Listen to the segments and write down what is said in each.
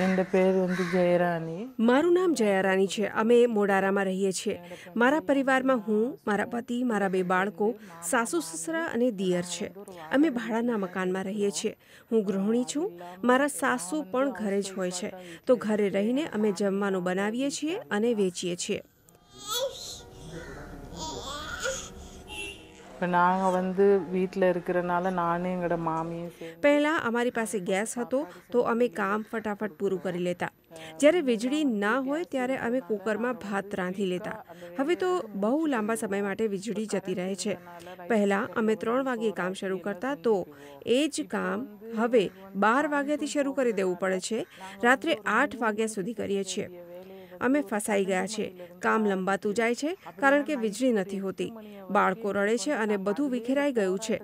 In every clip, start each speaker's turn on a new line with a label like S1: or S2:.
S1: എൻ്റെ പേര് வந்து જયરાણી મારું નામ જયારાની છે અમે મોડારામાં રહીએ છીએ મારા પરિવારમાં હું મારા પતિ મારા બે બાળકો સાસુ સસરા અને દિયર છે અમે ભાડાના મકાનમાં રહીએ છીએ હું ગૃહિણી છું મારા સાસુ પણ ઘરે જ હોય છે તો ઘરે રહીને અમે જમવાનું બનાવીએ છીએ અને વેચીએ છીએ இப்போ નાங்கள் வந்து வீட்டிલ இருக்கிறனால નાને પહેલા અમારી પાસે ગેસ હતો તો અમે કામ ફટાફટ પૂરું કરી લેતા જ્યારે વીજળી ના હોય ત્યારે અમે કુકરમાં ભાત રાંધી લેતા હવે તો બહુ લાંબા સમય માટે વીજળી જતી રહે છે પહેલા અમે ત્રણ વાગે કામ શરૂ કરતા તો એ જ કામ હવે બાર વાગ્યાથી શરૂ કરી દેવું પડે છે રાત્રે આઠ વાગ્યા સુધી કરીએ છીએ અમે ફસાઈ ગયા છે કામ લંબાતું જાય છે કારણ કે વીજળી નથી હોતી બાળકો રડે છે અને બધું વિખેરાઈ ગયું છે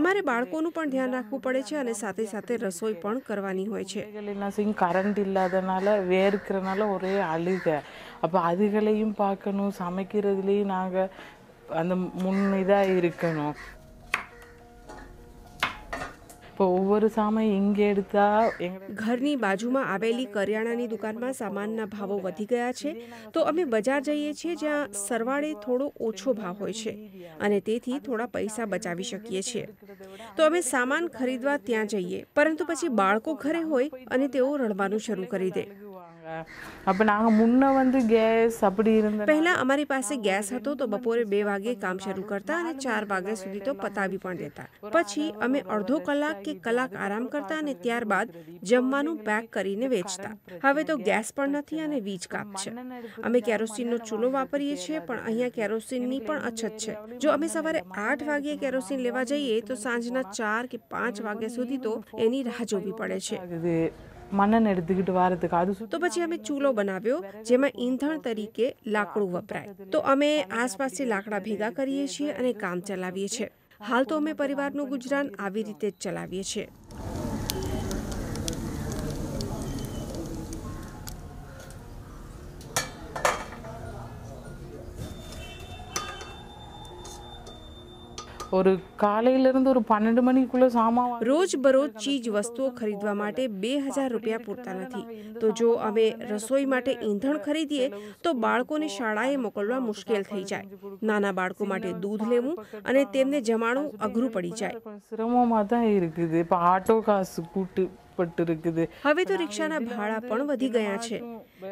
S1: અમારે બાળકોનું પણ ધ્યાન રાખવું પડે છે અને સાથે સાથે રસોઈ પણ કરવાની હોય છે கரண்ட் இல்லாதனால வேர்க்கிறனால ஒரே அழுகை
S2: அப்போ அதுகளையும் பார்க்கணும் சமைக்கிறதுலேயும் நாங்கள் அந்த முன்
S1: இதாக இருக்கணும் இப்போ ஒவ்வொரு சாமான் ઘરની બાજુમાં આવેલી કરિયાણાની દુકાનમાં સામાનના ભાવો વધી ગયા છે તો અમે બજાર જઈએ છીએ જ્યાં સરવાળે થોડો ઓછો ભાવ હોય છે અને તેથી થોડા પૈસા બચાવી શકીએ છીએ તો અમે સામાન ખરીદવા ત્યાં જઈએ પરંતુ પછી બાળકો ઘરે હોય અને તેઓ રડવાનું શરૂ કરી દે આપણે પહેલા અમારી પાસે ગેસ હતો તો બપોરે બે વાગે કામ શરૂ કરતા અને ચાર વાગ્યા સુધી તો પતાવી પણ દેતા પછી અમે અડધો કલાક કે કલાક આરામ કરતા અને ત્યારબાદ જમવાનું પેક કરીને વેચતા હવે તો ગેસ પણ નથી અને વીજ કાપ છે અમે કેરોસીનનો ચૂલો વાપરીએ છીએ પણ અહીંયા કેરોસીનની પણ અછત છે જો અમે સવારે આઠ વાગ્યે કેરોસીન લેવા જઈએ તો સાંજના ચાર કે પાંચ વાગ્યા સુધી તો એની રાહ જોવી પડે છે મનન எடுத்துக்கிட்டு વારதுக்கு அது તો પછી અમે ચૂલો બનાવ્યો જેમાં ઈંધણ તરીકે લાકડું વપરાય તો અમે આસપાસથી લાકડા ભેગા કરીએ છીએ અને કામ ચલાવીએ છીએ હાલ તો અમે પરિવારનું ગુજરાન આવી રીતે જ ચલાવીએ છીએ ஒரு કાલેલેருந்து ஒரு 12 મણિકુલો સામાન રોજ બરોજ ચીજ વસ્તુઓ ખરીદવા માટે 2000 રૂપિયા પૂરતા નથી તો જો અમે રસોઈ માટે ઈંધણ ખરીદીએ તો બાળકોને શાળાએ મોકલવા મુશ્કેલ થઈ જાય નાના બાળકો માટે દૂધ લેવું અને તેમને જમાણું અઘરું પડી જાય
S2: શ્રમોમાં தான் இருக்குது இப்போ ஆட்டோ காசு கூட்டு હવે
S1: તો રિક્ષાના ભાડા પણ વધી ગયા છે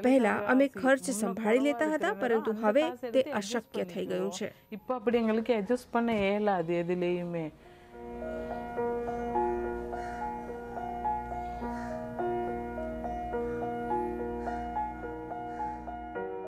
S1: પહેલા અમે ખર્ચ સંભાળી લેતા હતા પરંતુ હવે તે અશક્ય થઈ ગયું છે இப்போ அப்படி எங்களுக்கு அட்ஜஸ்ட்
S2: பண்ண இயலாது எதுலேயுமே